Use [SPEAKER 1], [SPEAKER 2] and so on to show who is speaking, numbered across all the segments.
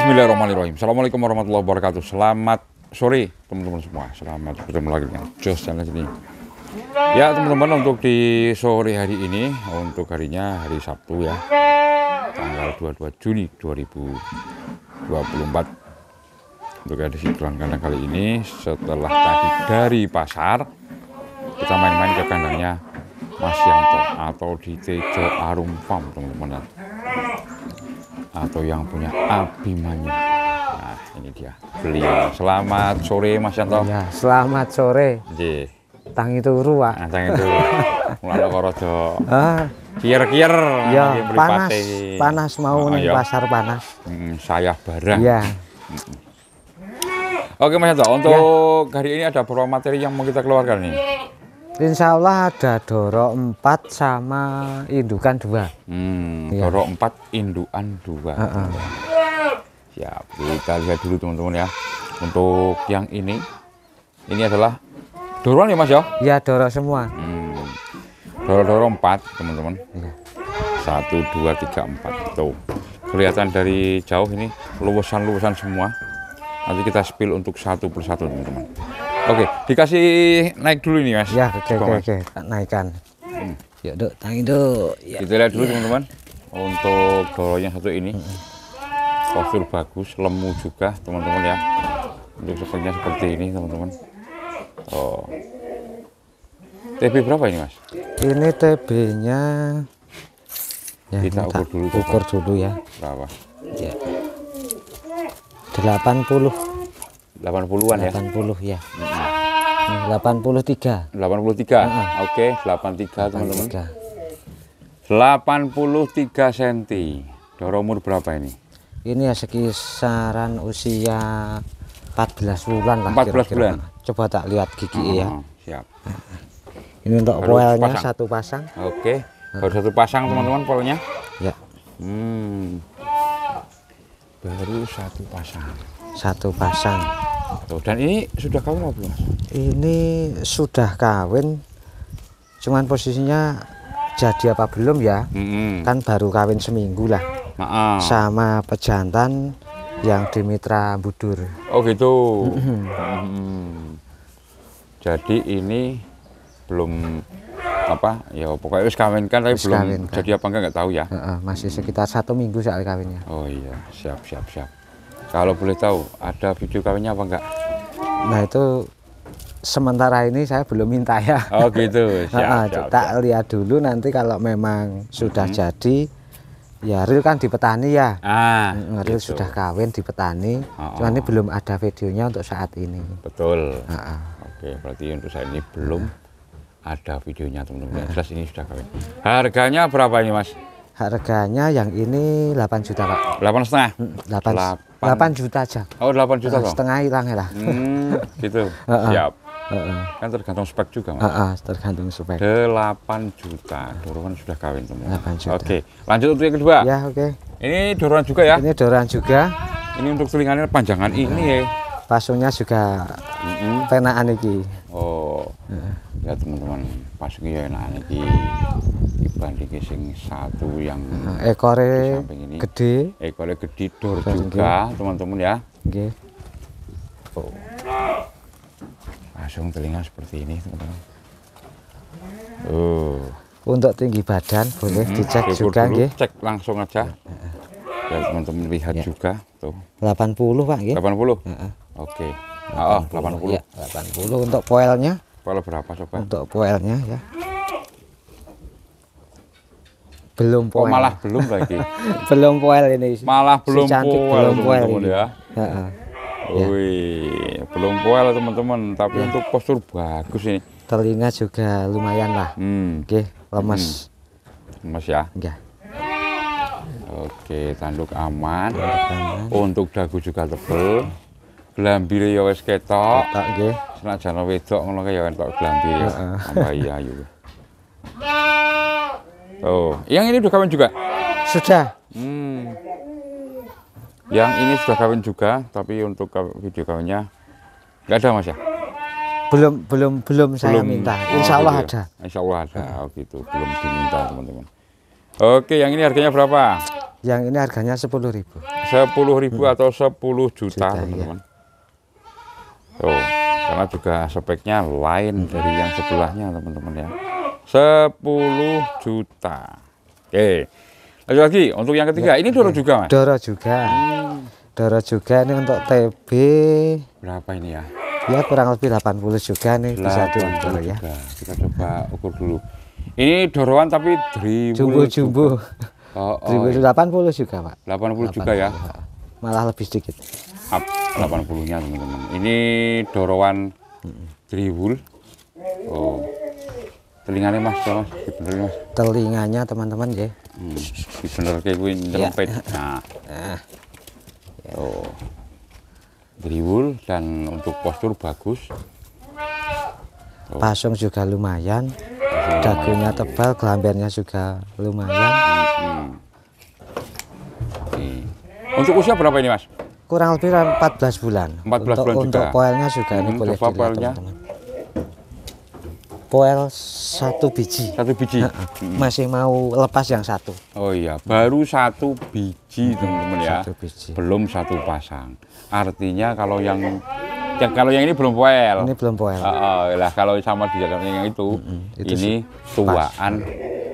[SPEAKER 1] Bismillahirrahmanirrahim. Assalamualaikum warahmatullahi wabarakatuh. Selamat sore teman-teman semua. Selamat bertemu lagi dengan Jos channel ini. Ya teman-teman untuk di sore hari ini, untuk harinya hari Sabtu ya, tanggal 22 Juni 2024. Untuk edisi bulan kandang kali ini, setelah tadi dari pasar, kita main-main ke kandangnya Mas Yanto atau di Tejo Arum Farm teman-teman atau yang punya Abimanyu. Nah, ini dia beliau. Selamat sore
[SPEAKER 2] Mas Yanto. Ya, selamat sore. Nggih. tang itu ruwak Nah, itu turu. Mulane kok rada ah. kier-kier. Ya, panas, panas mau oh, iya. pasar panas.
[SPEAKER 1] Hmm, sayah barang. Iya. Oke Mas Yanto, ya. untuk ya. hari ini ada beberapa materi yang mau kita keluarkan nih.
[SPEAKER 2] Iya. Insya Allah ada Doro 4 sama indukan 2
[SPEAKER 1] hmm, ya. Doro 4, indukan 2 uh -uh. Ya, kita lihat dulu teman-teman ya Untuk yang ini Ini adalah Doro ya mas ya? Ya Doro semua Doro-Doro hmm. 4 teman-teman ya. 1, 2, 3, 4 Tuh, kelihatan dari jauh ini luwesan-luwesan semua Nanti kita spill untuk satu persatu
[SPEAKER 2] teman-teman Oke, okay. dikasih naik dulu ini Mas. Ya, oke okay, oke okay, oke. Naikkan. Hmm. Ya, Dok, tangi, Dok. Ya. Kita lihat dulu, ya. teman-teman.
[SPEAKER 1] Ya. Untuk goronya satu ini. Hmm. bagus, lemu juga, teman-teman ya. Untuk sepertinya seperti ini, teman-teman. Oh. TB berapa ini, Mas?
[SPEAKER 2] Ini TB-nya Ya, kita ukur dulu. Ukur dulu ya. Berapa? Ya. 80. 80-an ya? puluh ya. puluh tiga
[SPEAKER 1] delapan puluh tiga Oke, delapan tiga teman-teman. delapan 83 cm. Doro umur berapa
[SPEAKER 2] ini? Ini ya sekisaran usia empat belas bulan lah 14 kira bulan. Coba tak lihat gigi ya. Siap. Ini untuk polnya satu
[SPEAKER 1] pasang. Oke. Baru satu pasang teman-teman polnya. Ya. Hmm. Baru satu pasang.
[SPEAKER 2] Satu pasang. Tuh, dan ini sudah kawin apa mas? Ini sudah kawin, cuman posisinya jadi apa belum ya? Mm -hmm. Kan baru kawin seminggu lah. Maaf. Sama pejantan yang di Mitra Budur.
[SPEAKER 1] Oh gitu. Mm -hmm. Jadi ini belum apa ya pokoknya harus kawin kan tapi belum jadi apa enggak nggak tahu ya. Mm
[SPEAKER 2] -hmm. masih sekitar satu minggu sekali kawinnya.
[SPEAKER 1] Oh iya, siap siap siap. Kalau boleh tahu, ada video kawinnya apa enggak?
[SPEAKER 2] Nah itu sementara ini saya belum minta ya.
[SPEAKER 1] Oh gitu. Siap, nah, siap, tak siap.
[SPEAKER 2] lihat dulu nanti kalau memang sudah -hmm. jadi, ya real kan di petani ya. Ah, real gitu. sudah kawin di petani. Oh, Cuman oh. ini belum ada videonya untuk saat ini.
[SPEAKER 1] Betul. Ah. Oke, berarti untuk saat ini belum ada videonya teman-teman. Jelas ini sudah kawin. Harganya berapa ini mas?
[SPEAKER 2] Harganya yang ini 8 juta pak. Delapan setengah. Delapan. 8 juta aja. Oh, 8 juta, uh, Setengah hilang ya lah. Hmm,
[SPEAKER 1] gitu. Siap. Uh, kan tergantung spek juga, Mas. Uh, uh, tergantung spek. 8 juta. Dorongan sudah kawin semua. 8 juta. Oke, lanjut untuk yang kedua.
[SPEAKER 2] Ya, oke. Okay. Ini dorongan juga ya? Ini dorongan juga.
[SPEAKER 1] Ini untuk telinganya panjangan uh, ini ya.
[SPEAKER 2] Pasungnya juga uh -huh. penaan iki. Oh. Uh. Ya teman-teman, pasungnya ya enak iki
[SPEAKER 1] dibanding sing satu yang
[SPEAKER 2] ekore gede ekornya eh, gede
[SPEAKER 1] dor juga teman-teman ya Oke. Oh. langsung telinga seperti ini teman-teman
[SPEAKER 2] oh. untuk tinggi badan boleh hmm, dicek Ayo, juga nggih
[SPEAKER 1] cek langsung aja ya, ya, ya. teman-teman lihat ya. juga tuh
[SPEAKER 2] 80 Pak nggih 80 ah,
[SPEAKER 1] ah, ya. oke okay. oh, 80. 80, Ya, 80
[SPEAKER 2] untuk poelnya poel berapa coba untuk poelnya ya
[SPEAKER 1] belum poel. Oh, malah belum lagi.
[SPEAKER 2] belum poel ini. Malah belum si cantik, Belum poel ya.
[SPEAKER 1] ya. Wih, belum poel teman-teman, tapi ya. untuk postur bagus ini.
[SPEAKER 2] Telinga juga lumayan lah. Hmm. Oke, lemas Hmm. Lemas ya? Enggak.
[SPEAKER 1] Oke, tanduk aman. aman. Untuk dagu juga tebel. Glambire ya wis ketok. Ketok nggih. Senajan wedok ngono ya entok glambire. Ya. Tambah iya ayu. Iya. Oh, yang ini udah kawin juga?
[SPEAKER 2] Sudah. Hmm.
[SPEAKER 1] Yang ini sudah kawin juga, tapi untuk video kawinnya nggak ada
[SPEAKER 2] mas ya? Belum, belum, belum, belum saya minta. Oh, Insya Allah oh, ada.
[SPEAKER 1] Insya Allah ada, oh, gitu. Belum diminta teman-teman. Oke, yang ini harganya berapa?
[SPEAKER 2] Yang ini harganya sepuluh ribu.
[SPEAKER 1] Sepuluh ribu hmm. atau sepuluh juta, iya. teman-teman. Tuh, karena juga speknya lain dari yang sebelahnya, teman-teman ya. 10 juta. Oke. Lagi lagi untuk yang ketiga, ya, ini Doro juga, Mas.
[SPEAKER 2] Doro juga. Hmm. Doro juga ini untuk TB. Berapa ini ya? Ya kurang lebih 80 juga nih bisa diukur
[SPEAKER 1] ya. Kita coba ukur dulu. Ini
[SPEAKER 2] doroan tapi
[SPEAKER 1] dari jumbo-jumbo. Oh, oh. 80
[SPEAKER 2] iya. juga, Pak.
[SPEAKER 1] 80, 80 juga ya.
[SPEAKER 2] Malah lebih sedikit.
[SPEAKER 1] 80-nya, teman-teman. Ini doroan Driwul. Oh telinganya mas tolong dibener
[SPEAKER 2] mas telinganya teman-teman ya
[SPEAKER 1] hmm, bener kayak gue nyerempet ya. nah, nah. Ya. oh beriwul dan untuk postur
[SPEAKER 2] bagus oh. pasung juga lumayan dagunya tebal kelambiannya juga lumayan hmm.
[SPEAKER 1] Hmm. untuk usia berapa ini mas
[SPEAKER 2] kurang lebih 14 bulan 14 untuk, bulan untuk juga. poelnya juga hmm, ini boleh dilihat poelnya. teman-teman poel satu biji. Satu biji. Nah, Masih mau lepas yang satu.
[SPEAKER 1] Oh iya, baru satu biji hmm. teman-teman ya. Satu biji. Belum satu pasang. Artinya kalau yang ya, kalau yang ini belum poel. Ini belum poel. Uh, uh, lah kalau sama di yang itu, mm -hmm. itu ini tuaan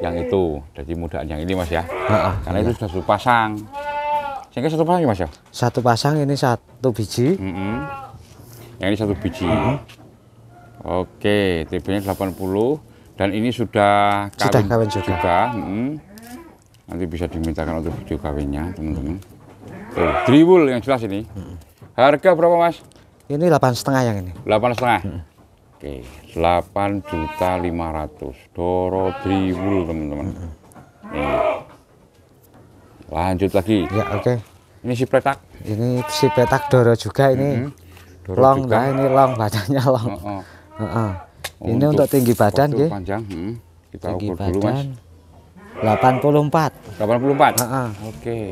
[SPEAKER 1] yang itu. Jadi mudaan yang ini Mas ya. Uh, uh, Karena iya. itu sudah satu pasang.
[SPEAKER 2] Sehingga satu pasang ya, Mas ya? Satu pasang ini satu biji. Mm -hmm. Yang ini satu
[SPEAKER 1] biji. Mm -hmm. Oke, TB-nya 80 dan ini sudah kawin, sudah kawin juga. juga. Hmm. Nanti bisa dimintakan untuk video kawinnya, teman-teman. Oh, driwul yang jelas ini. Harga berapa, Mas?
[SPEAKER 2] Ini delapan setengah yang ini.
[SPEAKER 1] Delapan setengah. Hmm. Oke, delapan juta lima ratus. Doro driwul, teman-teman. Hmm. Lanjut lagi. Ya, oke. Okay.
[SPEAKER 2] Ini si petak. Ini si petak Doro juga ini. -hmm. Doro long, juga. nah ini long bacanya long. Oh, oh. Uh -uh. Ini untuk, untuk tinggi badan ya. Panjang, hmm. kita tinggi ukur badan. dulu mas. 84. 84. Uh -uh. Oke. Okay.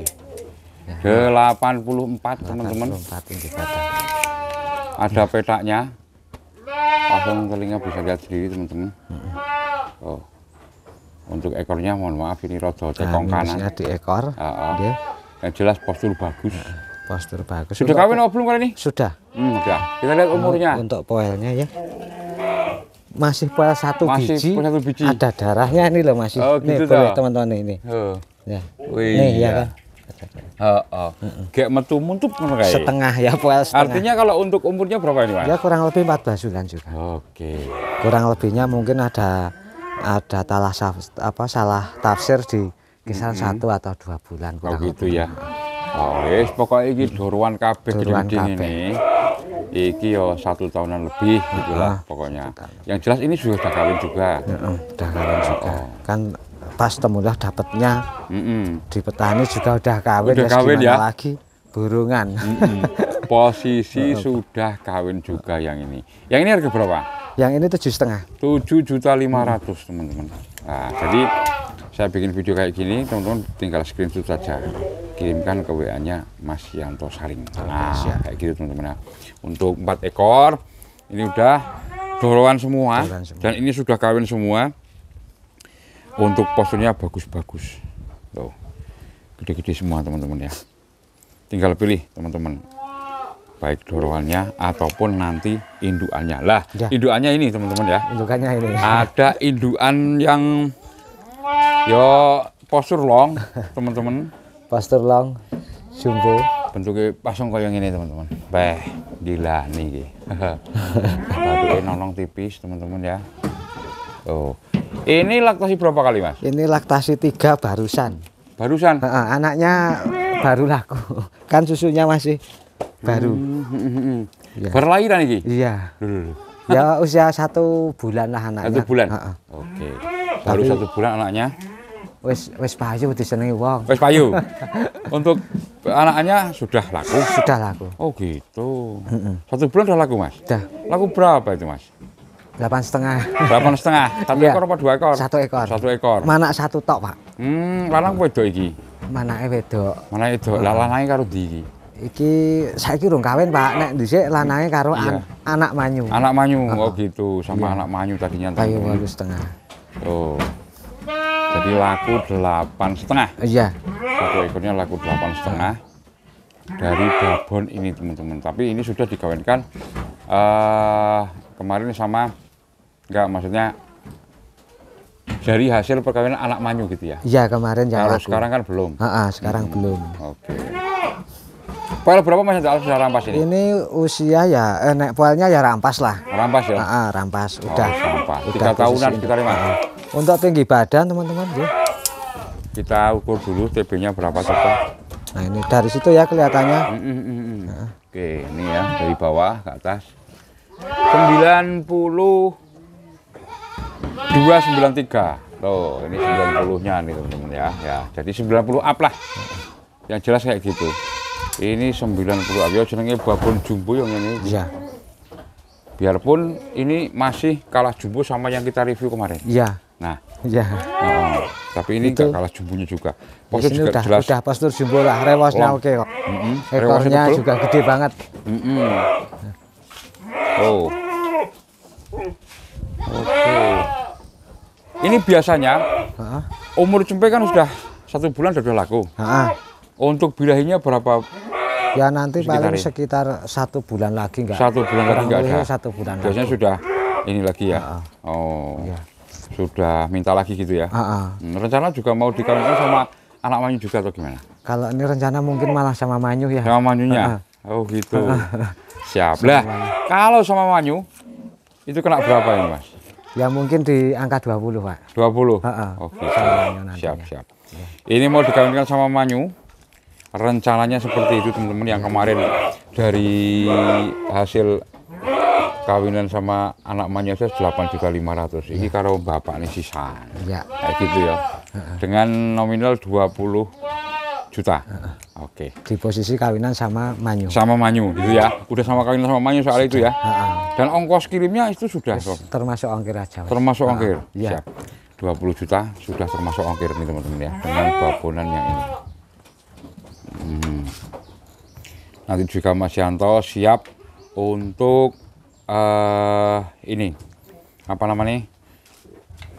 [SPEAKER 1] Ya. 84 teman-teman. tinggi badan.
[SPEAKER 2] Ada petaknya.
[SPEAKER 1] Langsung telinga bisa lihat sendiri teman-teman. Oh. Untuk ekornya mohon maaf ini rodo nah, cekong nah, kanan. di ekor. Uh -uh. Okay. Yang jelas
[SPEAKER 2] postur bagus. Uh -uh. Postur bagus. Sudah kawin apa belum kali ini? Sudah. Hmm, sudah. Kita lihat umurnya. Untuk poelnya ya masih pola satu masih biji, satu biji ada darahnya ini loh masih oh, gitu nih boleh teman-teman ini oh. ya Wih, nih iya. ya kan Oh,
[SPEAKER 1] oh. Kayak metu muntup Setengah ya poel setengah. Artinya kalau untuk umurnya berapa ini, Ya kurang
[SPEAKER 2] lebih 14 bulan juga. Oke. Okay. Kurang lebihnya mungkin ada ada salah apa salah tafsir di kisaran mm -hmm. satu atau dua bulan kurang oh,
[SPEAKER 1] gitu lebih. ya. Oh, yes, pokoknya ini doruan kabeh ini iki yo ya satu tahunan lebih gitulah ah, pokoknya yang jelas ini sudah kawin juga sudah kawin juga oh,
[SPEAKER 2] oh. kan pas temulah dapatnya mm -mm. di petani juga udah kawin udah kawin ya lagi burungan mm -mm.
[SPEAKER 1] posisi sudah kawin juga yang ini yang ini harga berapa
[SPEAKER 2] yang ini tujuh setengah
[SPEAKER 1] tujuh juta hmm. lima ratus teman-teman nah, jadi saya bikin video kayak gini teman-teman tinggal screenshot saja kirimkan ke WA nya Mas Yanto Saring nah kayak gitu teman-teman ya untuk empat ekor ini udah dorongan semua, dan ini sudah kawin semua untuk posturnya bagus-bagus tuh gede-gede semua teman-teman ya tinggal pilih teman-teman baik dorongannya ataupun nanti induannya lah ya. induannya ini teman-teman ya indukannya ini ada induan yang yo postur long teman-teman postur long Jumbo. Bentuknya pasung kayak ini teman-teman. Beh, gila nih. tapi nonong tipis teman-teman ya.
[SPEAKER 2] Oh. Ini laktasi berapa kali mas? Ini laktasi tiga barusan. Barusan? Uh, anaknya baru laku. Kan susunya masih baru.
[SPEAKER 1] Hmm. Ya. Berlahiran ini? Iya.
[SPEAKER 2] Ya usia satu bulan lah anaknya. Satu
[SPEAKER 1] bulan? Uh, uh. Oke. Okay. Baru Tapi, satu bulan anaknya?
[SPEAKER 2] Wes wes payu disenengi wong. Wis payu.
[SPEAKER 1] Untuk anaknya sudah laku. Sudah laku. Oh gitu. Satu bulan sudah laku mas. Sudah. Laku berapa itu mas? Delapan setengah. Delapan setengah.
[SPEAKER 2] Satu iya. ekor apa dua ekor? Satu ekor. Satu ekor. Mana satu tok pak?
[SPEAKER 1] Hmm, lanang wedok iki.
[SPEAKER 2] Mana wedok.
[SPEAKER 1] Mana wedok. Lah lanangnya karo di iki.
[SPEAKER 2] Iki saya kira kawin pak. Nek dhisik lanangnya karo iya. an anak manyu. Anak
[SPEAKER 1] manyu. Oh, oh gitu. Sama iya. anak manyu tadinya. Payu baru setengah. Oh jadi laku delapan setengah iya satu ekornya laku delapan setengah dari babon ini teman-teman tapi ini sudah dikawinkan uh, kemarin sama enggak maksudnya dari hasil perkawinan anak manyu gitu ya
[SPEAKER 2] iya kemarin kalau sekarang kan belum ha -ha, sekarang hmm, belum oke okay. Poel berapa Mas sudah rampas ini? Ini usia ya eh, nek poelnya ya rampas lah. Rampas ya? Heeh, rampas. Oh, Udah. Oh, rampas. Udah tahunan kita lima. Untuk tinggi badan teman-teman ya.
[SPEAKER 1] Kita ukur dulu TB-nya berapa coba.
[SPEAKER 2] Nah, ini dari situ ya kelihatannya.
[SPEAKER 1] Hmm, hmm, hmm, Oke, ini ya dari bawah ke atas. Sembilan puluh dua sembilan 293. Loh, ini sembilan puluhnya nih teman-teman ya. Ya, jadi 90 up lah. Yang jelas kayak gitu ini 90 ya jenenge babon jumbo yang ini ya biarpun ini masih kalah jumbo sama yang kita review kemarin ya nah ya uh, tapi ini enggak kalah jumbunya juga postur juga udah, jelas
[SPEAKER 2] udah pastur jumbo lah oh. oke kok mm -hmm. ekornya juga gede banget
[SPEAKER 1] mm -hmm. oh oke okay. ini biasanya uh -huh. umur cempe kan sudah satu bulan sudah laku uh -huh. Untuk birahinya
[SPEAKER 2] berapa? Ya nanti sekitar paling sekitar satu bulan lagi enggak? Satu bulan lagi enggak ada. Satu bulan Biasanya lagi. sudah
[SPEAKER 1] ini lagi ya. Uh -uh. Oh. Ya. Sudah minta lagi gitu ya. Uh -uh. Rencana juga mau dikawinkan sama anak Manyu juga atau gimana?
[SPEAKER 2] Kalau ini rencana mungkin malah sama Manyu ya. Sama Manyunya. Uh -uh.
[SPEAKER 1] Oh gitu. Uh -uh. Siap. Lah,
[SPEAKER 2] kalau sama Manyu
[SPEAKER 1] itu kena berapa ini, Mas?
[SPEAKER 2] Ya mungkin di angka 20, Pak.
[SPEAKER 1] 20. Heeh. Oke. Okay. Siap, siap. Ya. Ini mau dikawinkan sama Manyu rencananya seperti itu teman-teman yang kemarin dari hasil kawinan sama anak saya 8 juta 500 ini ya. kalau bapak ini sisa ya. kayak gitu ya dengan nominal 20 juta oke okay.
[SPEAKER 2] di posisi kawinan sama manyu sama manyu itu ya udah sama
[SPEAKER 1] kawinan sama manyu soal sudah. itu ya dan
[SPEAKER 2] ongkos kirimnya itu sudah so. termasuk ongkir aja termasuk ongkir
[SPEAKER 1] ya. siap 20 juta sudah termasuk ongkir nih teman-teman ya dengan babonan yang ini Hmm. Nanti juga Mas Yanto siap untuk uh, ini apa namanya?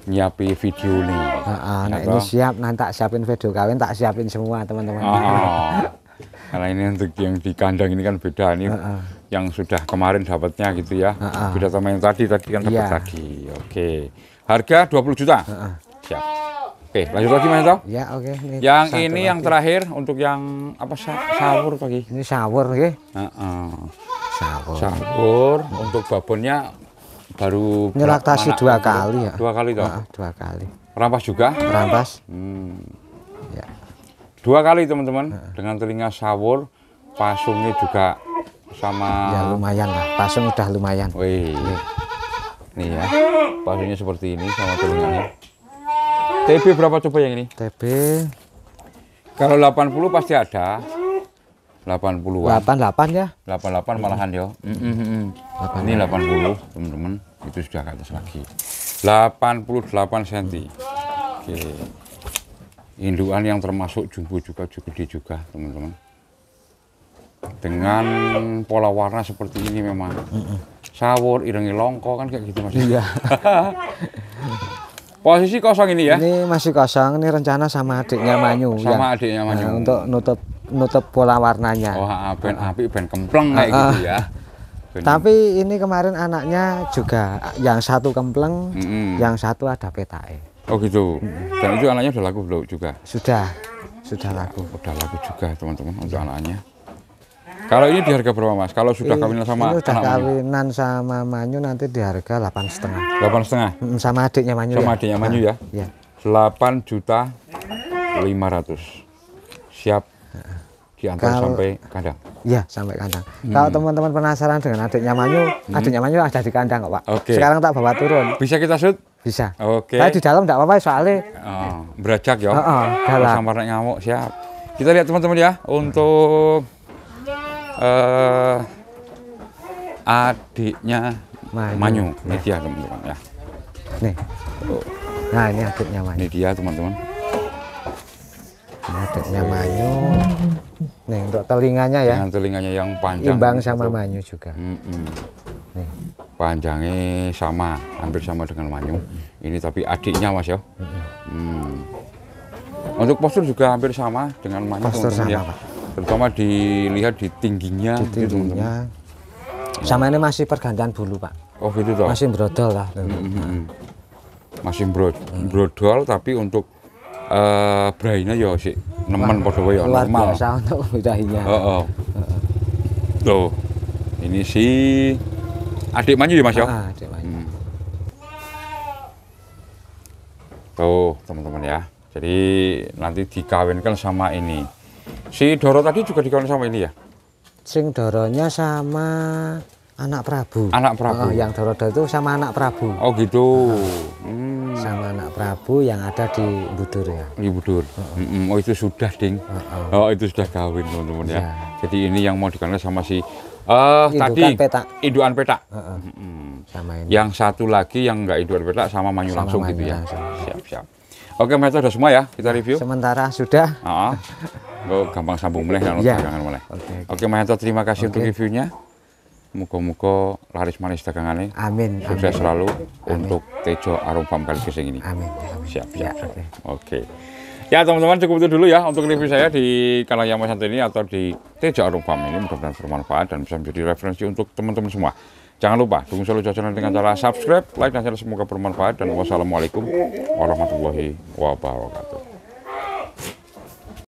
[SPEAKER 1] nyiapi video nih. Heeh, nah, ini siap
[SPEAKER 2] nanti tak siapin video kawin, tak siapin semua teman-teman. Oh,
[SPEAKER 1] karena ini untuk yang di kandang ini kan beda nih. Uh-uh. Yang sudah kemarin dapatnya gitu ya. Uh-uh. Beda sama yang tadi, tadi kan dapat yeah. tadi. Oke. Harga 20 juta. Uh-uh. Siap. Oke, lanjut lagi Mas Tau.
[SPEAKER 2] Ya, oke. Okay. Yang ini lagi. yang terakhir
[SPEAKER 1] untuk yang apa
[SPEAKER 2] sawur pagi. Ini sawur oke?
[SPEAKER 1] Uh Sawur. Sawur untuk babonnya baru nyelaktasi dua kali ya. Dua kali toh? dua kali. Rampas juga? Rampas. Hmm. Ya. Dua kali teman-teman dengan telinga sawur, pasungnya juga sama Ya
[SPEAKER 2] lumayan lah, pasung udah lumayan. Wih. ini ya. Pasungnya seperti ini sama telinganya.
[SPEAKER 1] TB berapa coba yang ini? TB kalau 80 pasti ada.
[SPEAKER 2] 80-an. 88 ya? 88 malahan ya Mm -mm. mm, mm. Ini 80,
[SPEAKER 1] teman-teman. Itu sudah ke atas lagi. 88 cm. Oke. Induan yang termasuk jumbo juga cukup gede juga, teman-teman. Dengan pola warna seperti ini memang. Mm, Sawur, irengi longko kan kayak gitu Mas. Iya.
[SPEAKER 2] Posisi kosong ini ya? Ini masih kosong. Ini rencana sama adiknya oh, Manyu. Ya. Sama ya. adiknya Manyu. Nah, untuk nutup nutup pola warnanya.
[SPEAKER 1] Oh, ben uh, api, ben kempleng kayak uh, gitu ya.
[SPEAKER 2] Ben... Tapi ini kemarin anaknya juga yang satu kempleng, mm -hmm. yang satu ada petae.
[SPEAKER 1] Oh gitu. Dan itu anaknya sudah laku belum juga? Sudah, sudah laku. Sudah laku juga teman-teman untuk anaknya. Kalau ini di harga berapa mas? Kalau sudah kawinan sama ini kawinan
[SPEAKER 2] sama Manyu nanti di harga delapan setengah. Delapan setengah? Mm, sama adiknya Manyu. Sama ya? adiknya Manyu nah, ya?
[SPEAKER 1] Iya. Delapan juta lima ratus. Siap diantar Kalo, sampai kandang.
[SPEAKER 2] Iya sampai kandang. Hmm. Kalau teman-teman penasaran dengan adiknya Manyu, hmm. adiknya Manyu ada di kandang kok pak. Okay. Sekarang tak bawa turun. Bisa kita shoot?
[SPEAKER 1] Bisa. Oke. Okay. di dalam
[SPEAKER 2] tidak apa-apa soalnya.
[SPEAKER 1] Oh, beracak ya. Oh, oh, Kalau sampai nyamuk siap. Kita lihat teman-teman ya untuk uh, adiknya Manyu, Manyu ya. teman-teman ya.
[SPEAKER 2] Nih. Nah, ini adiknya Manyu.
[SPEAKER 1] Ini dia teman-teman. Adiknya Manyu.
[SPEAKER 2] Nih, untuk telinganya ya. Dengan telinganya yang panjang. Imbang sama itu. Manyu juga. Mm -mm. Nih.
[SPEAKER 1] Panjangnya sama, hampir sama dengan Manyu. Ini tapi adiknya Mas ya. Mm -hmm. hmm. Untuk postur juga hampir sama dengan Manyu. Postur ya. sama, ya. Pak terutama dilihat di tingginya di gitu, tingginya
[SPEAKER 2] gitu, sama ini masih pergantian bulu pak oh gitu toh masih brodol lah mm
[SPEAKER 1] -hmm. masih bro, mm. brodol tapi untuk uh, brainnya ya sih nemen pada ya normal biasa
[SPEAKER 2] untuk brainya oh,
[SPEAKER 1] oh. Tuh, ini si adik manju ya mas ya? Ah, adik manju. Hmm. Tuh teman-teman ya, jadi nanti dikawinkan sama ini. Si Doro tadi juga
[SPEAKER 2] dikawin sama ini ya? Sing Doronya sama anak Prabu. Anak oh, Prabu. Oh, yang Doro itu sama anak Prabu. Oh gitu. Hmm. hmm. Sama anak Prabu yang ada
[SPEAKER 1] di Budur ya. Di Budur. Oh, oh. oh itu sudah ding. Oh, oh. oh itu sudah kawin teman-teman ya. ya. Jadi ini yang mau dikawin sama si Uh, indukan tadi petak. induan petak. Uh, uh. Sama ini. Yang satu lagi yang enggak induan petak sama manyu sama langsung manyu gitu ya. Siap, siap. Oke, Mas, sudah semua ya kita review. Sementara sudah. Uh Oh, gampang sambung mulai kalau yeah. dagangan iya. mulai. Oke, okay, okay. okay, terima kasih okay. untuk reviewnya. Muko-muko laris manis dagangannya. Amin. Sukses amin. selalu amin. untuk Tejo Arum Farm kali ini. Amin. Siap, siap. Ya, Oke. Okay. Ya teman-teman cukup itu dulu ya untuk review saya di Kalayama Santo ini atau di Tejo Arum Farm ini mudah-mudahan bermanfaat dan bisa menjadi referensi untuk teman-teman semua. Jangan lupa dukung selalu jajanan dengan cara subscribe, like dan share semoga bermanfaat dan wassalamualaikum warahmatullahi wabarakatuh.